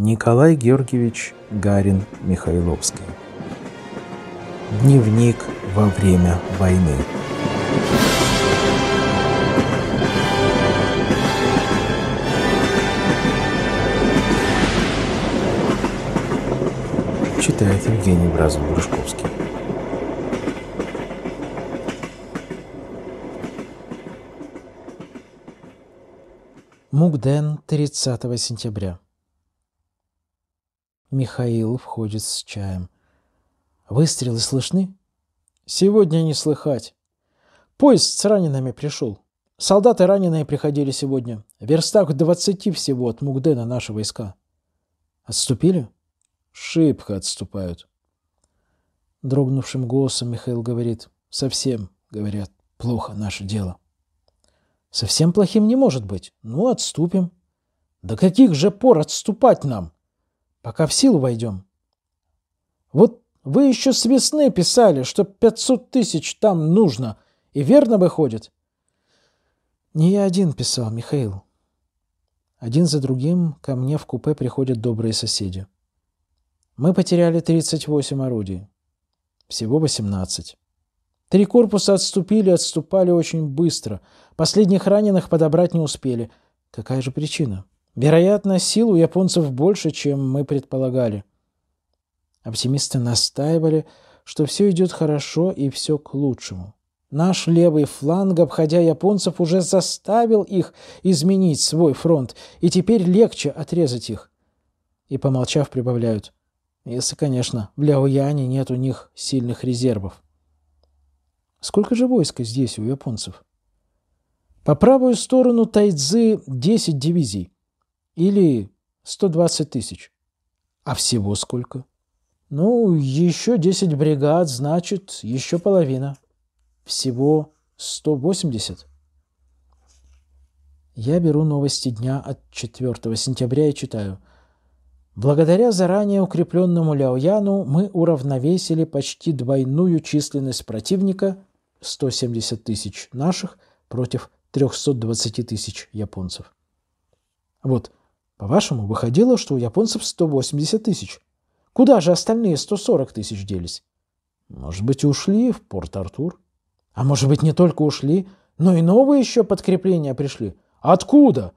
Николай Георгиевич Гарин Михайловский. Дневник во время войны. Читает Евгений Бразов-Грушковский. Мукден, 30 сентября. Михаил входит с чаем. «Выстрелы слышны?» «Сегодня не слыхать. Поезд с ранеными пришел. Солдаты раненые приходили сегодня. Верстак двадцати всего от Мугдена наши войска». «Отступили?» «Шибко отступают». Дрогнувшим голосом Михаил говорит. «Совсем, говорят, плохо наше дело». «Совсем плохим не может быть. Ну, отступим». «До каких же пор отступать нам?» пока в силу войдем. Вот вы еще с весны писали, что 500 тысяч там нужно, и верно выходит. Не я один писал, Михаил. Один за другим ко мне в купе приходят добрые соседи. Мы потеряли 38 орудий. Всего 18. Три корпуса отступили, отступали очень быстро. Последних раненых подобрать не успели. Какая же причина? Вероятно, сил у японцев больше, чем мы предполагали. Оптимисты настаивали, что все идет хорошо и все к лучшему. Наш левый фланг, обходя японцев, уже заставил их изменить свой фронт, и теперь легче отрезать их. И, помолчав, прибавляют. Если, конечно, в Ляояне нет у них сильных резервов. Сколько же войска здесь у японцев? По правую сторону Тайцзы 10 дивизий, или 120 тысяч. А всего сколько? Ну, еще 10 бригад, значит, еще половина. Всего 180. Я беру новости дня от 4 сентября и читаю. Благодаря заранее укрепленному Ляояну мы уравновесили почти двойную численность противника 170 тысяч наших против 320 тысяч японцев. Вот, по-вашему, выходило, что у японцев 180 тысяч. Куда же остальные 140 тысяч делись? Может быть, ушли в Порт-Артур? А может быть, не только ушли, но и новые еще подкрепления пришли. Откуда?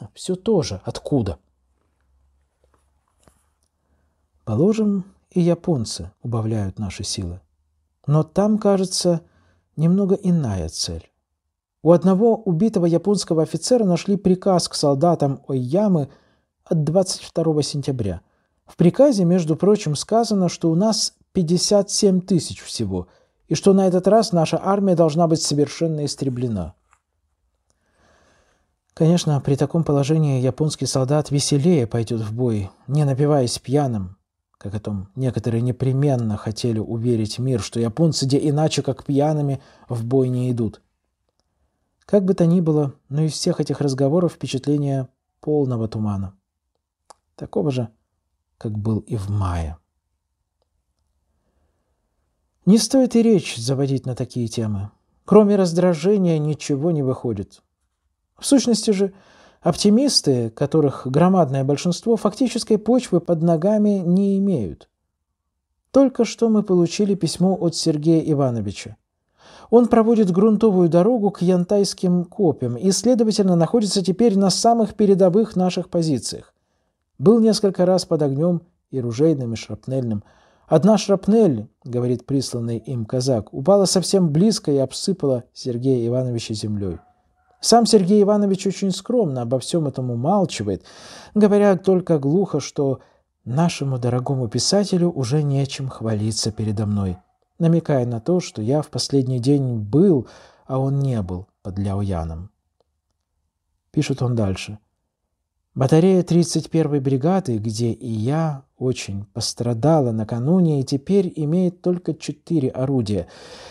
Ну, Все тоже откуда. Положим, и японцы убавляют наши силы. Но там, кажется, немного иная цель. У одного убитого японского офицера нашли приказ к солдатам Ойямы – от 22 сентября. В приказе, между прочим, сказано, что у нас 57 тысяч всего, и что на этот раз наша армия должна быть совершенно истреблена. Конечно, при таком положении японский солдат веселее пойдет в бой, не напиваясь пьяным, как о том некоторые непременно хотели уверить мир, что японцы где иначе, как пьяными, в бой не идут. Как бы то ни было, но из всех этих разговоров впечатление полного тумана такого же, как был и в мае. Не стоит и речь заводить на такие темы. Кроме раздражения ничего не выходит. В сущности же, оптимисты, которых громадное большинство, фактической почвы под ногами не имеют. Только что мы получили письмо от Сергея Ивановича. Он проводит грунтовую дорогу к янтайским копям и, следовательно, находится теперь на самых передовых наших позициях. Был несколько раз под огнем и ружейным, и шрапнельным. Одна шрапнель, говорит присланный им казак, упала совсем близко и обсыпала Сергея Ивановича землей. Сам Сергей Иванович очень скромно обо всем этом умалчивает, говоря только глухо, что нашему дорогому писателю уже нечем хвалиться передо мной, намекая на то, что я в последний день был, а он не был под Ляояном. Пишет он дальше. Батарея 31-й бригады, где и я очень пострадала накануне и теперь имеет только четыре орудия.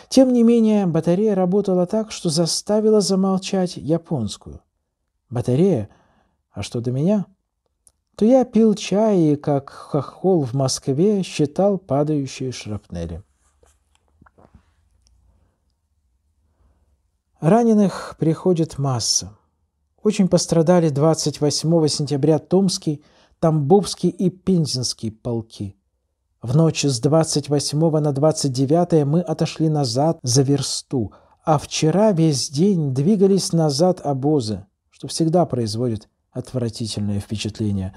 Тем не менее, батарея работала так, что заставила замолчать японскую. Батарея? А что до меня? То я пил чай и, как хохол в Москве, считал падающие шрапнели. Раненых приходит масса. Очень пострадали 28 сентября Томский, Тамбовский и Пензенский полки. В ночь с 28 на 29 мы отошли назад за версту, а вчера весь день двигались назад обозы, что всегда производит отвратительное впечатление.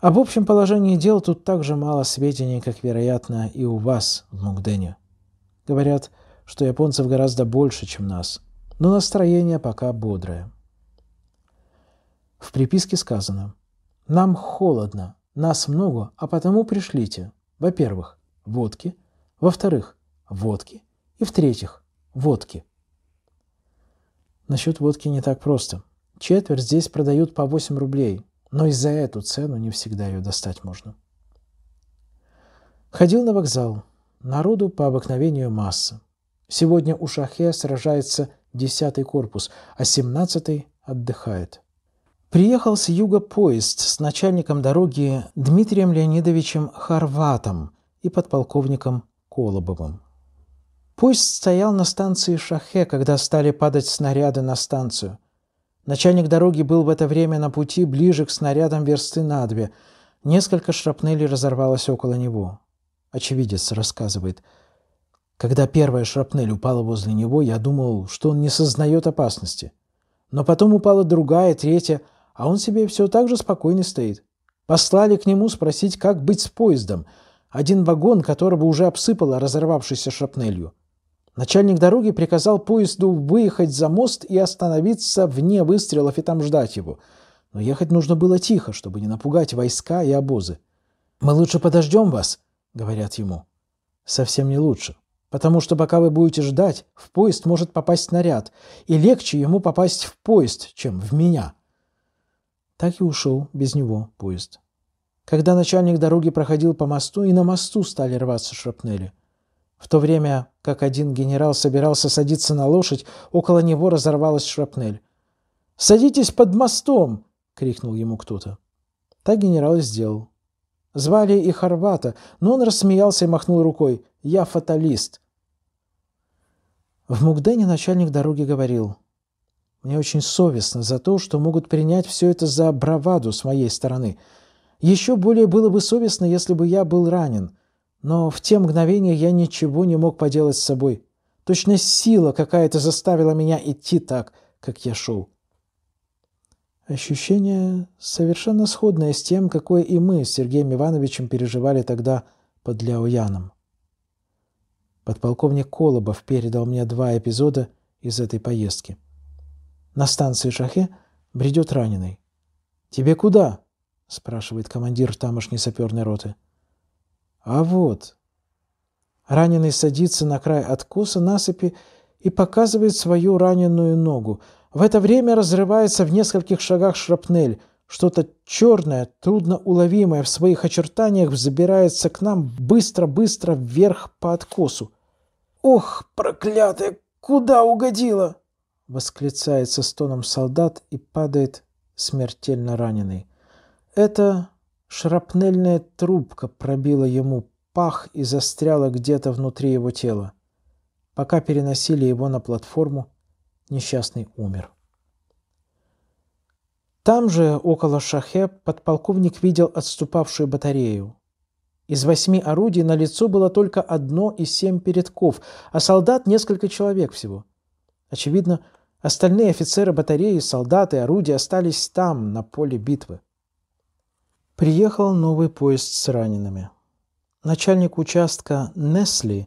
Об общем положении дел тут также мало сведений, как, вероятно, и у вас в Мукдене. Говорят, что японцев гораздо больше, чем нас, но настроение пока бодрое. В приписке сказано «Нам холодно, нас много, а потому пришлите, во-первых, водки, во-вторых, водки и, в-третьих, водки». Насчет водки не так просто. Четверть здесь продают по 8 рублей, но и за эту цену не всегда ее достать можно. Ходил на вокзал. Народу по обыкновению масса. Сегодня у Шахе сражается 10 корпус, а 17 отдыхает. Приехал с юга поезд с начальником дороги Дмитрием Леонидовичем Хорватом и подполковником Колобовым. Поезд стоял на станции Шахе, когда стали падать снаряды на станцию. Начальник дороги был в это время на пути ближе к снарядам версты на две. Несколько шрапнелей разорвалось около него. Очевидец рассказывает. Когда первая шрапнель упала возле него, я думал, что он не сознает опасности. Но потом упала другая, третья, а он себе все так же спокойно стоит. Послали к нему спросить, как быть с поездом, один вагон которого уже обсыпало разорвавшейся шрапнелью. Начальник дороги приказал поезду выехать за мост и остановиться вне выстрелов и там ждать его. Но ехать нужно было тихо, чтобы не напугать войска и обозы. «Мы лучше подождем вас», — говорят ему. «Совсем не лучше. Потому что пока вы будете ждать, в поезд может попасть снаряд, и легче ему попасть в поезд, чем в меня». Так и ушел без него поезд. Когда начальник дороги проходил по мосту, и на мосту стали рваться шрапнели. В то время, как один генерал собирался садиться на лошадь, около него разорвалась шрапнель. «Садитесь под мостом!» — крикнул ему кто-то. Так генерал и сделал. Звали и Хорвата, но он рассмеялся и махнул рукой. «Я фаталист!» В Мугдене начальник дороги говорил. Мне очень совестно за то, что могут принять все это за браваду с моей стороны. Еще более было бы совестно, если бы я был ранен. Но в те мгновения я ничего не мог поделать с собой. Точно сила какая-то заставила меня идти так, как я шел. Ощущение совершенно сходное с тем, какое и мы с Сергеем Ивановичем переживали тогда под Ляояном. Подполковник Колобов передал мне два эпизода из этой поездки. На станции Шахе бредет раненый. «Тебе куда?» – спрашивает командир тамошней саперной роты. «А вот». Раненый садится на край откоса насыпи и показывает свою раненую ногу. В это время разрывается в нескольких шагах шрапнель. Что-то черное, трудно уловимое в своих очертаниях забирается к нам быстро-быстро вверх по откосу. «Ох, проклятая, куда угодило! восклицает со стоном солдат и падает смертельно раненый. Это шрапнельная трубка пробила ему пах и застряла где-то внутри его тела. Пока переносили его на платформу, несчастный умер. Там же, около Шахе, подполковник видел отступавшую батарею. Из восьми орудий на лицо было только одно и семь передков, а солдат несколько человек всего. Очевидно, Остальные офицеры батареи, солдаты, орудия остались там, на поле битвы. Приехал новый поезд с ранеными. Начальник участка Несли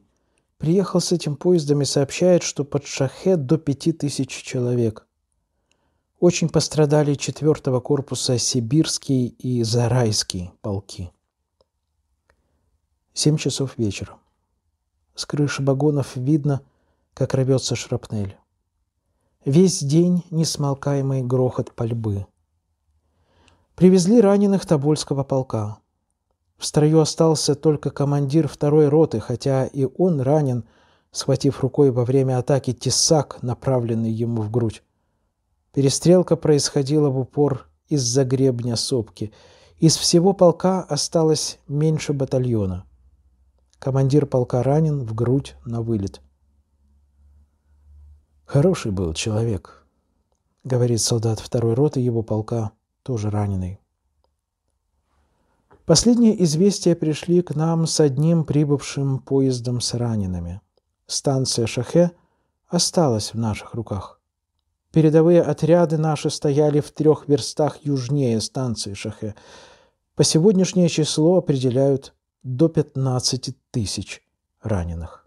приехал с этим поездом и сообщает, что под Шахет до пяти тысяч человек. Очень пострадали 4 корпуса Сибирский и Зарайский полки. Семь часов вечера. С крыши вагонов видно, как рвется шрапнель. Весь день несмолкаемый грохот пальбы. Привезли раненых Тобольского полка. В строю остался только командир второй роты, хотя и он ранен, схватив рукой во время атаки тесак, направленный ему в грудь. Перестрелка происходила в упор из-за гребня сопки. Из всего полка осталось меньше батальона. Командир полка ранен в грудь на вылет. Хороший был человек, говорит солдат второй роты его полка, тоже раненый. Последние известия пришли к нам с одним прибывшим поездом с ранеными. Станция Шахе осталась в наших руках. Передовые отряды наши стояли в трех верстах южнее станции Шахе. По сегодняшнее число определяют до 15 тысяч раненых.